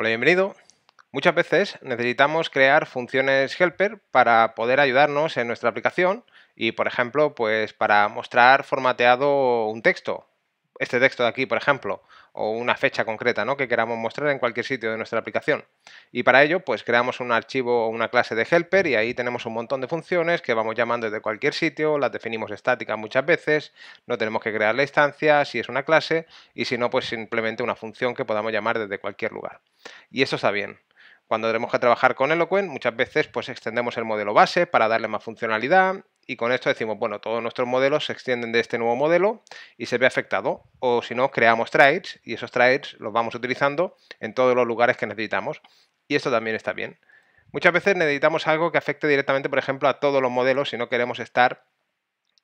Hola, bienvenido. Muchas veces necesitamos crear funciones helper para poder ayudarnos en nuestra aplicación y, por ejemplo, pues para mostrar formateado un texto este texto de aquí, por ejemplo, o una fecha concreta ¿no? que queramos mostrar en cualquier sitio de nuestra aplicación. Y para ello, pues creamos un archivo o una clase de helper y ahí tenemos un montón de funciones que vamos llamando desde cualquier sitio, las definimos estáticas muchas veces, no tenemos que crear la instancia si es una clase y si no, pues simplemente una función que podamos llamar desde cualquier lugar. Y eso está bien. Cuando tenemos que trabajar con Eloquent, muchas veces pues extendemos el modelo base para darle más funcionalidad y con esto decimos, bueno, todos nuestros modelos se extienden de este nuevo modelo y se ve afectado. O si no, creamos trades y esos trades los vamos utilizando en todos los lugares que necesitamos. Y esto también está bien. Muchas veces necesitamos algo que afecte directamente, por ejemplo, a todos los modelos si no queremos estar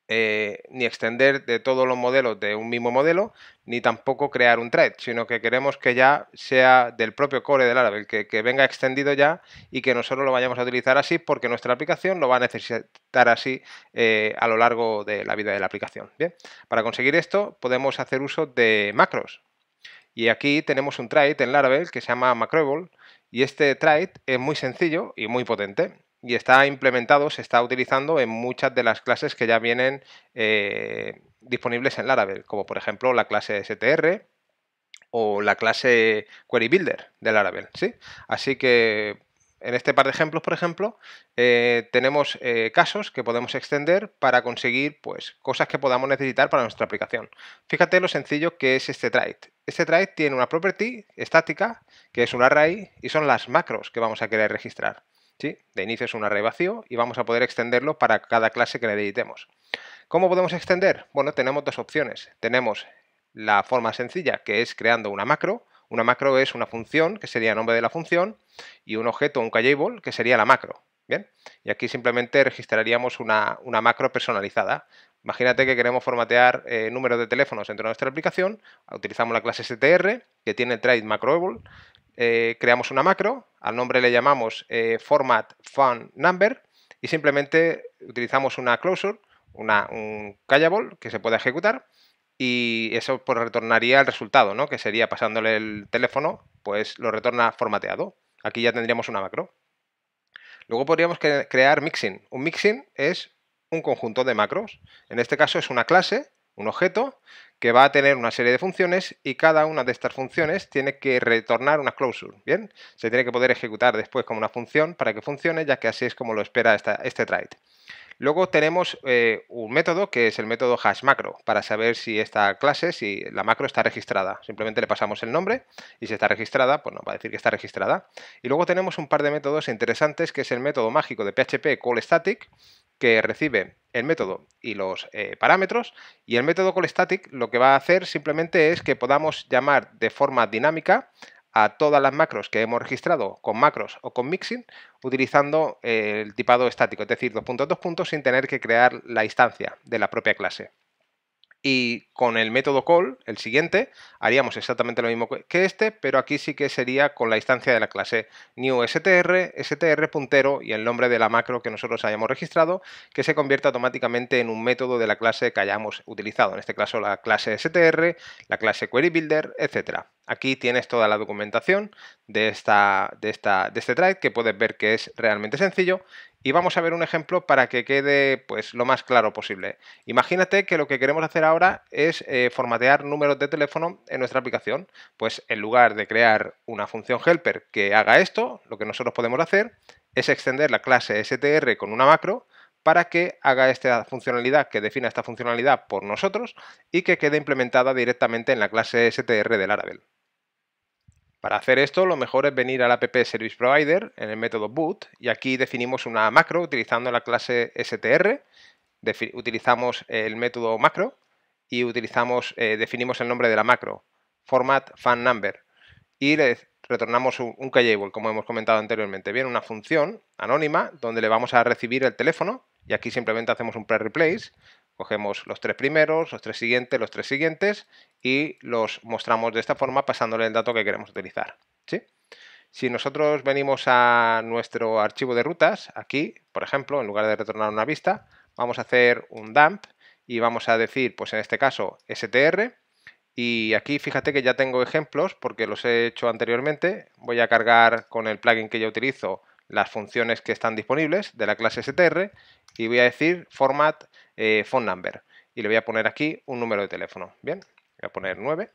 eh, ni extender de todos los modelos de un mismo modelo, ni tampoco crear un thread, sino que queremos que ya sea del propio core de Laravel, que, venga extendido ya y que nosotros lo vayamos a utilizar así porque nuestra aplicación lo va a necesitar así eh, a lo largo de la vida de la aplicación. Bien, para conseguir esto podemos hacer uso de macros. Y aquí tenemos un trait en Laravel que se llama Macroable y este trait es muy sencillo y muy potente y está implementado, se está utilizando en muchas de las clases que ya vienen eh, disponibles en Laravel, como por ejemplo la clase STR o la clase Query Builder de Laravel. ¿sí? Así que en este par de ejemplos, por ejemplo, eh, tenemos eh, casos que podemos extender para conseguir pues, cosas que podamos necesitar para nuestra aplicación. Fíjate lo sencillo que es este trait. Este trait tiene una property estática, que es un array, y son las macros que vamos a querer registrar. ¿sí? De inicio es un array vacío y vamos a poder extenderlo para cada clase que le editemos. ¿Cómo podemos extender? Bueno, tenemos dos opciones. Tenemos la forma sencilla, que es creando una macro. Una macro es una función, que sería el nombre de la función, y un objeto, un callable, que sería la macro. ¿Bien? Y aquí simplemente registraríamos una, macro personalizada. Imagínate que queremos formatear eh, números de teléfonos dentro de nuestra aplicación, utilizamos la clase str que tiene trade macroable, eh, creamos una macro, al nombre le llamamos eh, format phone number y simplemente utilizamos una closure, una, un callable que se puede ejecutar y eso pues, retornaría el resultado, ¿no? que sería pasándole el teléfono, pues lo retorna formateado. Aquí ya tendríamos una macro. Luego podríamos crear mixing. Un mixing es un conjunto de macros. En este caso es una clase un objeto que va a tener una serie de funciones y cada una de estas funciones tiene que retornar una closure, ¿bien? Se tiene que poder ejecutar después como una función para que funcione, ya que así es como lo espera este trait. Luego tenemos eh, un método que es el método hash macro para saber si esta clase, si la macro está registrada. Simplemente le pasamos el nombre y si está registrada, pues nos va a decir que está registrada. Y luego tenemos un par de métodos interesantes que es el método mágico de PHP CallStatic, que recibe el método y los eh, parámetros y el método callStatic lo que va a hacer simplemente es que podamos llamar de forma dinámica a todas las macros que hemos registrado con macros o con mixing utilizando el tipado estático, es decir, dos puntos sin tener que crear la instancia de la propia clase. Y con el método call, el siguiente, haríamos exactamente lo mismo que este, pero aquí sí que sería con la instancia de la clase new str, str puntero y el nombre de la macro que nosotros hayamos registrado, que se convierta automáticamente en un método de la clase que hayamos utilizado, en este caso la clase str, la clase query builder, etcétera. Aquí tienes toda la documentación de, esta, esta, de este Drive que puedes ver que es realmente sencillo y vamos a ver un ejemplo para que quede pues lo más claro posible. Imagínate que lo que queremos hacer ahora es eh, formatear números de teléfono en nuestra aplicación. Pues en lugar de crear una función helper que haga esto, lo que nosotros podemos hacer es extender la clase str con una macro para que haga esta funcionalidad, que defina esta funcionalidad por nosotros y que quede implementada directamente en la clase str del Laravel. Para hacer esto, lo mejor es venir al app Service Provider en el método boot y aquí definimos una macro utilizando la clase str, utilizamos el método macro y utilizamos, eh, definimos el nombre de la macro, format fan number, y le retornamos un, un callable, como hemos comentado anteriormente. Viene una función anónima donde le vamos a recibir el teléfono y aquí simplemente hacemos un pre-replace, Cogemos los tres primeros, los tres siguientes, los tres siguientes y los mostramos de esta forma pasándole el dato que queremos utilizar. ¿sí? Si nosotros venimos a nuestro archivo de rutas, aquí, por ejemplo, en lugar de retornar una vista, vamos a hacer un dump y vamos a decir, pues en este caso, str. Y aquí fíjate que ya tengo ejemplos porque los he hecho anteriormente. Voy a cargar con el plugin que yo utilizo las funciones que están disponibles de la clase str y voy a decir format eh, phone number y le voy a poner aquí un número de teléfono. Bien, voy a poner 9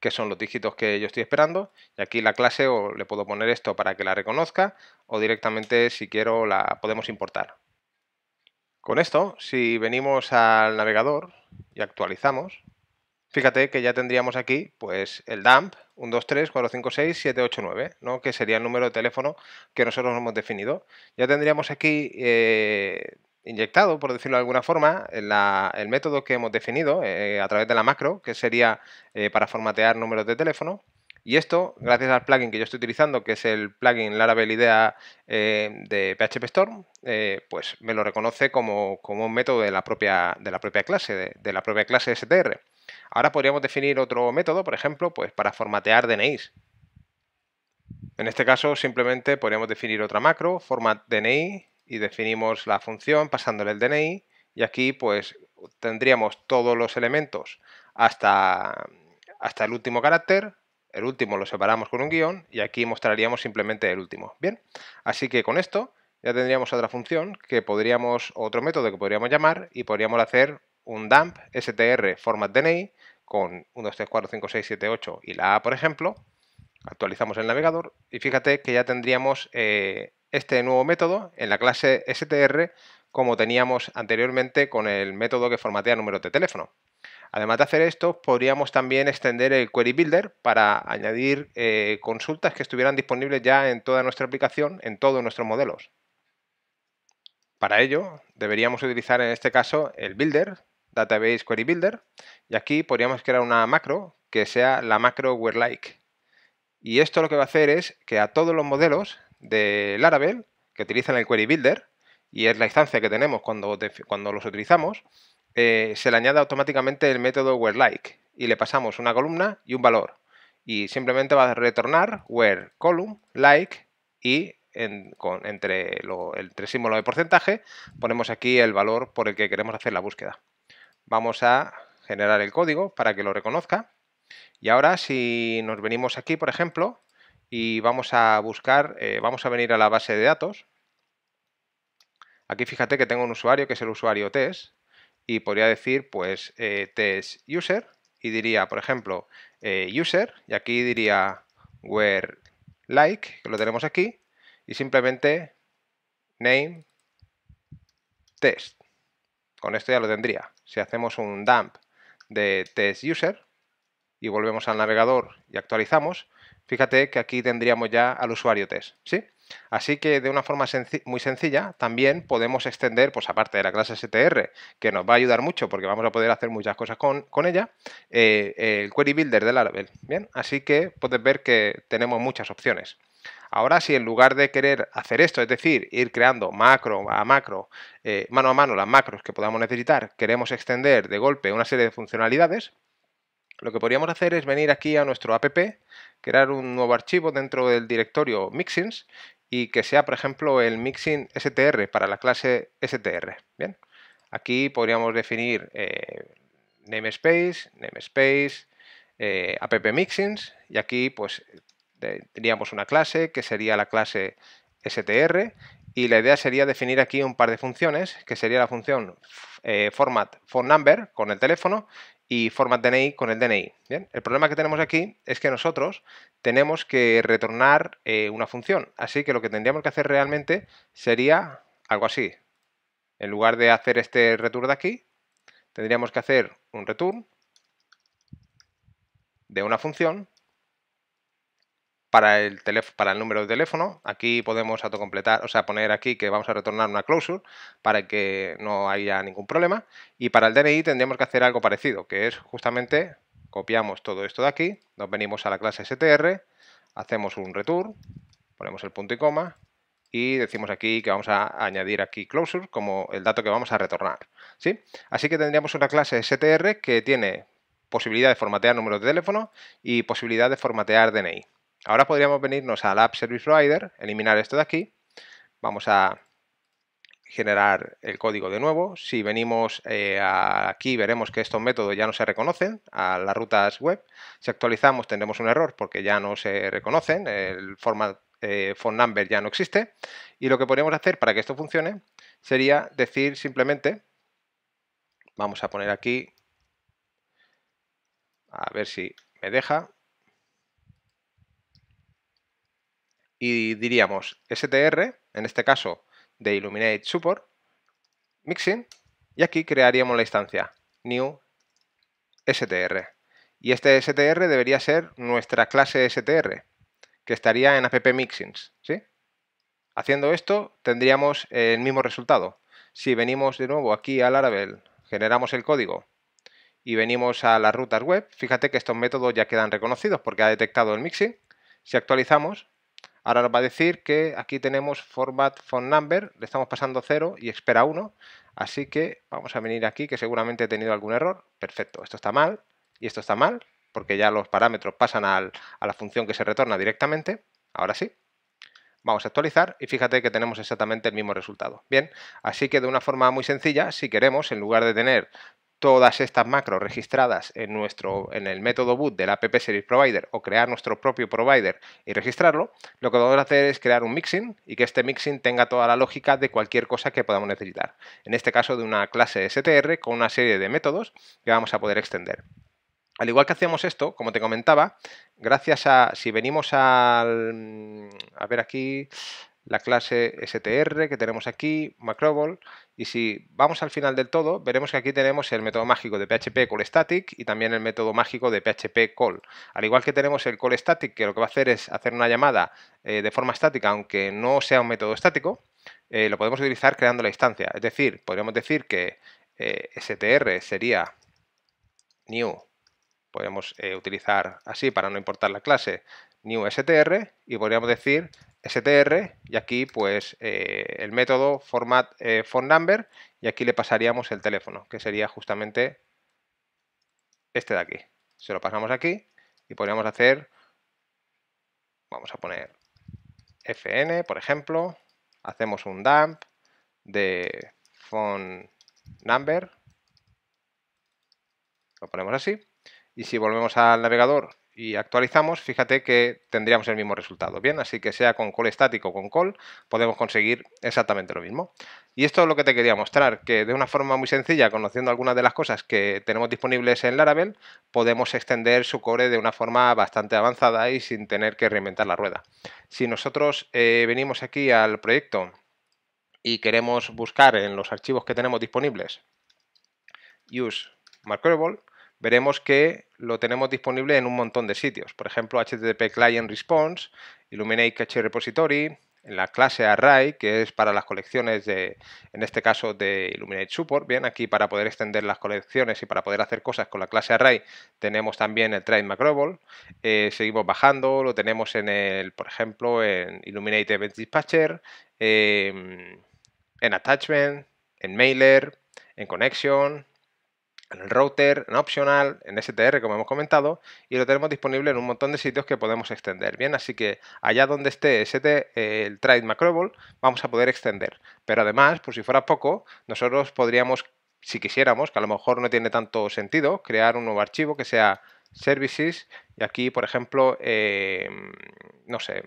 que son los dígitos que yo estoy esperando y aquí la clase o le puedo poner esto para que la reconozca o directamente si quiero la podemos importar. Con esto, si venimos al navegador y actualizamos, Fíjate que ya tendríamos aquí pues el dump 1, 2, 3, 5, 6, 8, que sería el número de teléfono que nosotros hemos definido. Ya tendríamos aquí eh, inyectado, por decirlo de alguna forma, el método que hemos definido eh, a través de la macro, que sería eh, para formatear números de teléfono. Y esto, gracias al plugin que yo estoy utilizando, que es el plugin Laravel IDEA de PHP Storm, pues me lo reconoce como, un método de la propia, de la propia clase, de, la propia clase STR. Ahora podríamos definir otro método, por ejemplo, pues para formatear DNIs. En este caso simplemente podríamos definir otra macro, format DNI, y definimos la función pasándole el DNI y aquí pues tendríamos todos los elementos hasta, hasta el último carácter, el último lo separamos con un guión y aquí mostraríamos simplemente el último. Bien, así que con esto ya tendríamos otra función que podríamos, otro método que podríamos llamar y podríamos hacer un dump str format DNI con 1, 2, 3, 4, 5, 6, 7, 8 y la A, por ejemplo. Actualizamos el navegador y fíjate que ya tendríamos eh, este nuevo método en la clase str como teníamos anteriormente con el método que formatea números de teléfono. Además de hacer esto, podríamos también extender el Query Builder para añadir eh, consultas que estuvieran disponibles ya en toda nuestra aplicación, en todos nuestros modelos. Para ello, deberíamos utilizar en este caso el Builder, Database Query Builder y aquí podríamos crear una macro que sea la macro where like. Y esto lo que va a hacer es que a todos los modelos de Laravel que utilizan el Query Builder, y es la instancia que tenemos cuando, cuando los utilizamos, eh, se le añade automáticamente el método where-like y le pasamos una columna y un valor. Y simplemente va a retornar where column, like y entre, lo, entre símbolo de porcentaje ponemos aquí el valor por el que queremos hacer la búsqueda vamos a generar el código para que lo reconozca. Y ahora si nos venimos aquí, por ejemplo, y vamos a buscar, eh, vamos a venir a la base de datos. Aquí fíjate que tengo un usuario que es el usuario test y podría decir pues eh, test user y diría, por ejemplo, eh, user y aquí diría where like, que lo tenemos aquí, y simplemente name test. Con esto ya lo tendría si hacemos un dump de test user y volvemos al navegador y actualizamos, fíjate que aquí tendríamos ya al usuario test, ¿sí? Así que de una forma muy sencilla también podemos extender, pues aparte de la clase STR, que nos va a ayudar mucho porque vamos a poder hacer muchas cosas con, ella, eh, el Query Builder de Laravel, ¿bien? Así que puedes ver que tenemos muchas opciones. Ahora, si en lugar de querer hacer esto, es decir, ir creando macro a macro, eh, mano a mano las macros que podamos necesitar, queremos extender de golpe una serie de funcionalidades, lo que podríamos hacer es venir aquí a nuestro app, crear un nuevo archivo dentro del directorio mixins y que sea, por ejemplo, el mixin str para la clase str. Bien, aquí podríamos definir eh, namespace, namespace, eh, app mixins y aquí pues tendríamos una clase que sería la clase str y la idea sería definir aquí un par de funciones, que sería la función eh, format for number con el teléfono y format DNI con el DNI. El problema que tenemos aquí es que nosotros tenemos que retornar eh, una función, así que lo que tendríamos que hacer realmente sería algo así. En lugar de hacer este return de aquí, tendríamos que hacer un return de una función para el, para el número de teléfono. Aquí podemos autocompletar, o sea, poner aquí que vamos a retornar una closure para que no haya ningún problema. Y para el DNI tendríamos que hacer algo parecido, que es justamente copiamos todo esto de aquí, nos venimos a la clase str, hacemos un return, ponemos el punto y coma y decimos aquí que vamos a añadir aquí closure como el dato que vamos a retornar. ¿sí? Así que tendríamos una clase str que tiene posibilidad de formatear números de teléfono y posibilidad de formatear DNI. Ahora podríamos venirnos al App Service Provider, eliminar esto de aquí. Vamos a generar el código de nuevo. Si venimos eh, aquí veremos que estos métodos ya no se reconocen a las rutas web. Si actualizamos tendremos un error porque ya no se reconocen, el format eh, number ya no existe. Y lo que podríamos hacer para que esto funcione sería decir simplemente, vamos a poner aquí, a ver si me deja, y diríamos str, en este caso de Illuminate Support, mixing, y aquí crearíamos la instancia new str. Y este str debería ser nuestra clase str, que estaría en app mixins, ¿sí? Haciendo esto tendríamos el mismo resultado. Si venimos de nuevo aquí al Laravel, generamos el código y venimos a las rutas web, fíjate que estos métodos ya quedan reconocidos porque ha detectado el mixing. Si actualizamos, Ahora nos va a decir que aquí tenemos format phone number, le estamos pasando 0 y espera 1, así que vamos a venir aquí que seguramente he tenido algún error. Perfecto, esto está mal y esto está mal porque ya los parámetros pasan a la función que se retorna directamente. Ahora sí. Vamos a actualizar y fíjate que tenemos exactamente el mismo resultado. Bien, así que de una forma muy sencilla, si queremos, en lugar de tener todas estas macros registradas en, nuestro, en el método boot del app service provider o crear nuestro propio provider y registrarlo, lo que vamos a hacer es crear un mixing y que este mixing tenga toda la lógica de cualquier cosa que podamos necesitar. En este caso de una clase str con una serie de métodos que vamos a poder extender. Al igual que hacíamos esto, como te comentaba, gracias a, si venimos al, mm, a ver aquí, la clase str que tenemos aquí, macrobol, y si vamos al final del todo, veremos que aquí tenemos el método mágico de PHP call static y también el método mágico de PHP call. Al igual que tenemos el call static, que lo que va a hacer es hacer una llamada eh, de forma estática, aunque no sea un método estático, eh, lo podemos utilizar creando la instancia. Es decir, podríamos decir que eh, str sería new, podemos utilizar así para no importar la clase, new str, y podríamos decir str y aquí pues eh, el método format phone eh, number y aquí le pasaríamos el teléfono, que sería justamente este de aquí. Se lo pasamos aquí y podríamos hacer, vamos a poner fn, por ejemplo, hacemos un dump de phone number, lo ponemos así, y si volvemos al navegador y actualizamos, fíjate que tendríamos el mismo resultado. Bien, así que sea con call estático o con call, podemos conseguir exactamente lo mismo. Y esto es lo que te quería mostrar, que de una forma muy sencilla, conociendo algunas de las cosas que tenemos disponibles en Laravel, podemos extender su core de una forma bastante avanzada y sin tener que reinventar la rueda. Si nosotros eh, venimos aquí al proyecto y queremos buscar en los archivos que tenemos disponibles use veremos que lo tenemos disponible en un montón de sitios. Por ejemplo, HTTP Client Response, Illuminate Cache Repository, en la clase Array, que es para las colecciones de, en este caso, de Illuminate Support. Bien, aquí para poder extender las colecciones y para poder hacer cosas con la clase Array, tenemos también el Trade Macroball. Eh, seguimos bajando, lo tenemos en el, por ejemplo, en Illuminate Event Dispatcher, em, en Attachment, en Mailer, en Connection, en el router, en optional, en STR, como hemos comentado, y lo tenemos disponible en un montón de sitios que podemos extender. Bien, así que allá donde esté eh, el trade macroble vamos a poder extender. Pero además, por si fuera poco, nosotros podríamos, si quisiéramos, que a lo mejor no tiene tanto sentido, crear un nuevo archivo que sea services, y aquí, por ejemplo, eh, no sé,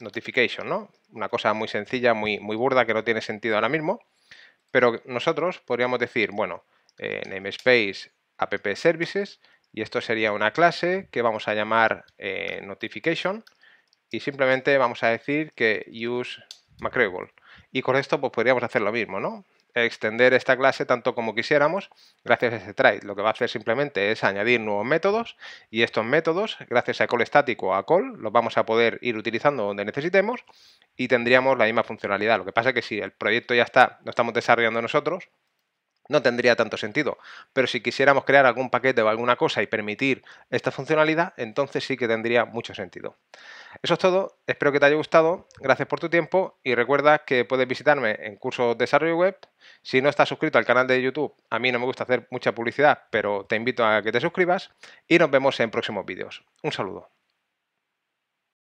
notification, ¿no? Una cosa muy sencilla, muy, muy burda, que no tiene sentido ahora mismo. Pero nosotros podríamos decir, bueno, eh, namespace app services y esto sería una clase que vamos a llamar eh, notification y simplemente vamos a decir que use macroable y con esto pues podríamos hacer lo mismo, ¿no? extender esta clase tanto como quisiéramos gracias a ese try. Lo que va a hacer simplemente es añadir nuevos métodos y estos métodos, gracias a call estático o a call, los vamos a poder ir utilizando donde necesitemos y tendríamos la misma funcionalidad. Lo que pasa es que si el proyecto ya está, lo estamos desarrollando nosotros, no tendría tanto sentido. Pero si quisiéramos crear algún paquete o alguna cosa y permitir esta funcionalidad, entonces sí que tendría mucho sentido. Eso es todo, espero que te haya gustado, gracias por tu tiempo y recuerda que puedes visitarme en cursos de desarrollo web. Si no estás suscrito al canal de YouTube, a mí no me gusta hacer mucha publicidad, pero te invito a que te suscribas y nos vemos en próximos vídeos. Un saludo.